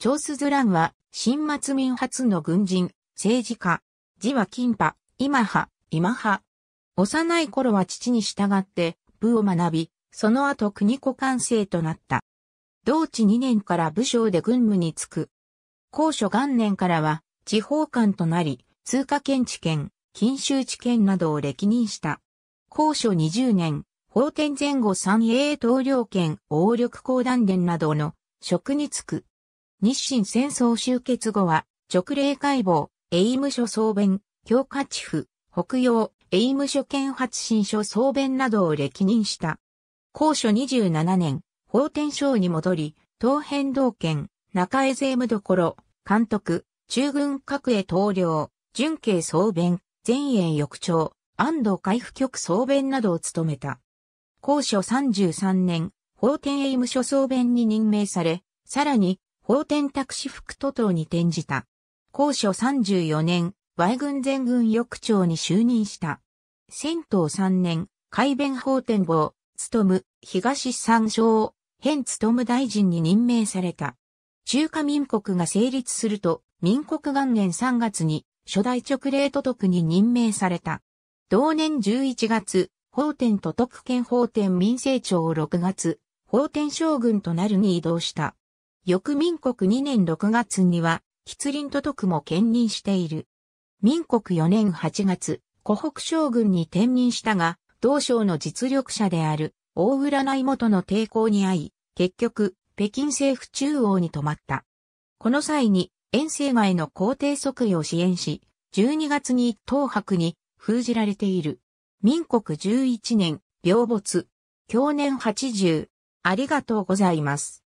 チョースズランは、新末民初の軍人、政治家、字は金派、今派、今派。幼い頃は父に従って、部を学び、その後国子官生となった。同治2年から武将で軍務に就く。高所元年からは、地方官となり、通貨県知県、禁州知県などを歴任した。高所20年、法典前後三英統領権、王力公団伝などの職に就く。日清戦争終結後は、直令解剖、エイム諸総弁、教科地府、北洋、エイム諸県発新所総弁などを歴任した。高所27年、法天省に戻り、東変道県、中江税務所、監督、中軍各へ投領、準慶総弁、前衛翌長、安藤海部局総弁などを務めた。高所33年、法天エイム総弁に任命され、さらに、法典託し副徒党に転じた。高所34年、Y 軍全軍翌長に就任した。戦闘3年、海弁法典坊、務、む、東三省、変務大臣に任命された。中華民国が成立すると、民国元年3月に、初代直令都督に任命された。同年11月、法典都督県法典民政庁6月、法典将軍となるに移動した。翌民国2年6月には、吉林都督も兼任している。民国4年8月、湖北将軍に転任したが、同省の実力者である、大占い元の抵抗に遭い、結局、北京政府中央に止まった。この際に、遠征外の皇帝即位を支援し、12月に東博に封じられている。民国11年、病没。去年80。ありがとうございます。